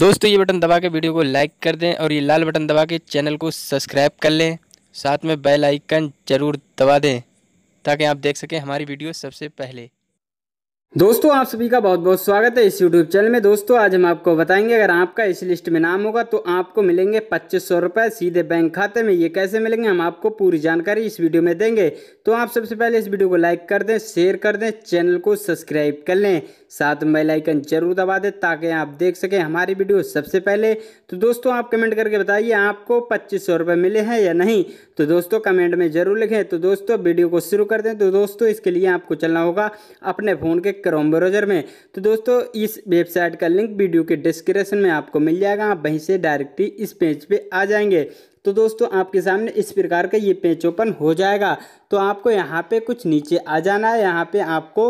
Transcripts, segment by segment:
दोस्तों ये बटन दबा के वीडियो को लाइक कर दें और ये लाल बटन दबा के चैनल को सब्सक्राइब कर लें साथ में बेल आइकन ज़रूर दबा दें ताकि आप देख सकें हमारी वीडियो सबसे पहले दोस्तों आप सभी का बहुत बहुत स्वागत है इस यूट्यूब चैनल में दोस्तों आज हम आपको बताएंगे अगर आपका इस लिस्ट में नाम होगा तो आपको मिलेंगे पच्चीस सौ रुपये सीधे बैंक खाते में ये कैसे मिलेंगे हम आपको पूरी जानकारी इस वीडियो में देंगे तो आप सबसे पहले इस वीडियो को लाइक कर दें शेयर कर दें चैनल को सब्सक्राइब कर लें साथ में बेलाइकन जरूर दबा दें ताकि आप देख सकें हमारी वीडियो सबसे पहले तो दोस्तों आप कमेंट करके बताइए आपको पच्चीस सौ रुपये मिले हैं या नहीं तो दोस्तों कमेंट में जरूर लिखें तो दोस्तों वीडियो को शुरू कर दें तो दोस्तों इसके लिए आपको चलना होगा अपने फ़ोन के क्रोम ब्राउजर में तो दोस्तों इस वेबसाइट का लिंक वीडियो के डिस्क्रिप्शन में आपको मिल जाएगा आप वहीं से डायरेक्टली इस पेज पे आ जाएंगे तो दोस्तों आपके सामने इस प्रकार का ये पेज ओपन हो जाएगा तो आपको यहाँ पे कुछ नीचे आ जाना है यहाँ पे आपको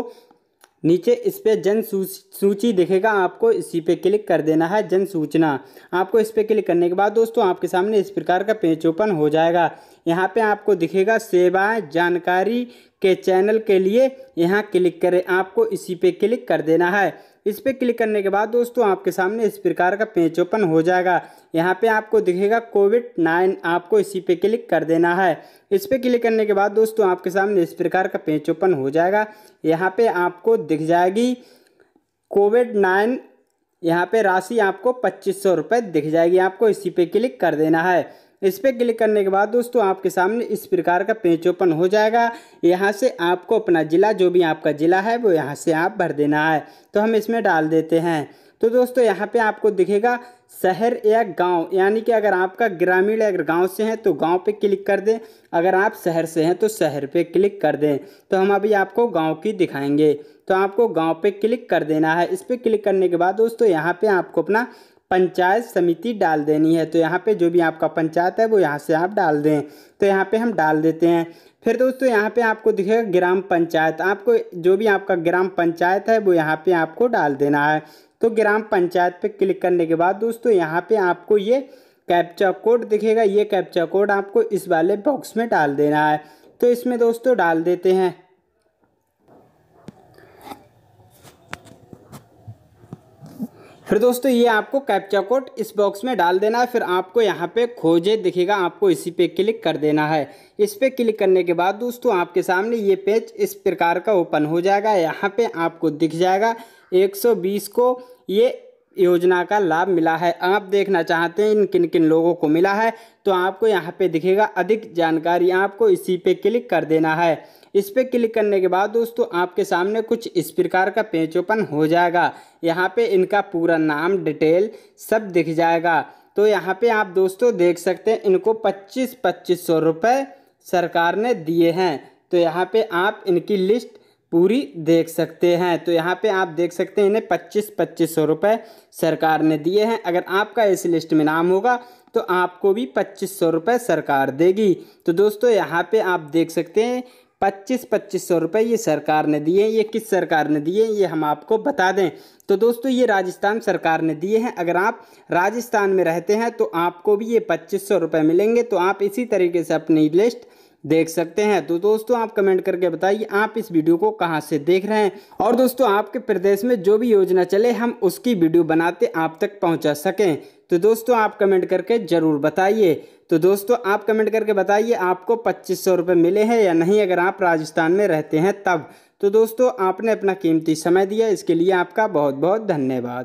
नीचे इस पर जन सूची दिखेगा आपको इसी पे क्लिक कर देना है जन सूचना आपको इस पर क्लिक करने के बाद दोस्तों आपके सामने इस प्रकार का पेज ओपन हो जाएगा यहाँ पे आपको दिखेगा सेवाएं जानकारी के चैनल के लिए यहाँ क्लिक करें आपको इसी पे क्लिक कर देना है इस पर क्लिक करने के बाद दोस्तों आपके सामने इस प्रकार का पेज ओपन हो जाएगा यहाँ पे आपको दिखेगा कोविड नाइन आपको इसी पे क्लिक कर देना है इस पर क्लिक करने के बाद दोस्तों आपके सामने इस प्रकार का पेज ओपन हो जाएगा यहाँ पे आपको दिख जाएगी कोविड नाइन यहाँ पे राशि आपको पच्चीस सौ रुपये दिख जाएगी आपको इसी पे क्लिक कर देना है इस पर क्लिक करने के बाद दोस्तों आपके सामने इस प्रकार का पेज ओपन हो जाएगा यहाँ से आपको अपना ज़िला जो भी आपका ज़िला है वो यहाँ से आप भर देना है तो हम इसमें डाल देते हैं तो दोस्तों यहाँ पे आपको दिखेगा शहर या गांव यानी कि अगर आपका ग्रामीण अगर गांव से हैं तो गांव पे क्लिक कर दें अगर आप शहर से हैं तो शहर पे क्लिक कर दें तो हम अभी आपको गांव की दिखाएंगे तो आपको गांव पे क्लिक कर देना है इस पर क्लिक करने के बाद दोस्तों यहाँ पे आपको अपना पंचायत समिति डाल देनी है तो यहाँ पे जो भी आपका पंचायत है वो यहाँ से आप डाल दें तो यहाँ पे हम डाल देते हैं फिर दोस्तों यहाँ पे आपको दिखेगा ग्राम पंचायत आपको जो भी आपका ग्राम पंचायत है वो यहाँ पे आपको डाल देना है तो ग्राम पंचायत पे क्लिक करने के बाद दोस्तों यहाँ पे आपको ये कैप्चा कोड दिखेगा ये कैप्चा कोड आपको इस वाले बॉक्स में डाल देना है तो इसमें दोस्तों डाल देते हैं फिर दोस्तों ये आपको कैप्चा कोड इस बॉक्स में डाल देना है फिर आपको यहाँ पे खोजे दिखेगा आपको इसी पे क्लिक कर देना है इस पे क्लिक करने के बाद दोस्तों आपके सामने ये पेज इस प्रकार का ओपन हो जाएगा यहाँ पे आपको दिख जाएगा 120 को ये योजना का लाभ मिला है आप देखना चाहते हैं इन किन किन लोगों को मिला है तो आपको यहाँ पे दिखेगा अधिक जानकारी आपको इसी पे क्लिक कर देना है इस पर क्लिक करने के बाद दोस्तों आपके सामने कुछ इस प्रकार का पेज ओपन हो जाएगा यहाँ पे इनका पूरा नाम डिटेल सब दिख जाएगा तो यहाँ पे आप दोस्तों देख सकते हैं इनको पच्चीस पच्चीस सौ रुपये सरकार ने दिए हैं तो यहाँ पर आप इनकी लिस्ट पूरी देख सकते हैं तो यहाँ पे आप देख सकते हैं इन्हें पच्चीस पच्चीस सौ रुपये सरकार ने दिए हैं अगर आपका इस लिस्ट में नाम होगा तो आपको भी पच्चीस सौ रुपये सरकार देगी तो दोस्तों यहाँ पे आप देख सकते हैं पच्चीस पच्चीस सौ रुपये ये सरकार ने दिए ये किस सरकार ने दिए ये हम आपको बता दें तो दोस्तों ये राजस्थान सरकार ने दिए हैं अगर आप राजस्थान में रहते हैं तो आपको भी ये पच्चीस सौ रुपये मिलेंगे तो आप इसी तरीके से अपनी लिस्ट देख सकते हैं तो दोस्तों आप कमेंट करके बताइए आप इस वीडियो को कहाँ से देख रहे हैं और दोस्तों आपके प्रदेश में जो भी योजना चले हम उसकी वीडियो बनाते आप तक पहुँचा सकें तो दोस्तों आप कमेंट करके ज़रूर बताइए तो दोस्तों आप कमेंट करके बताइए आपको पच्चीस सौ रुपये मिले हैं या नहीं अगर आप राजस्थान में रहते हैं तब तो दोस्तों आपने अपना कीमती समय दिया इसके लिए आपका बहुत बहुत धन्यवाद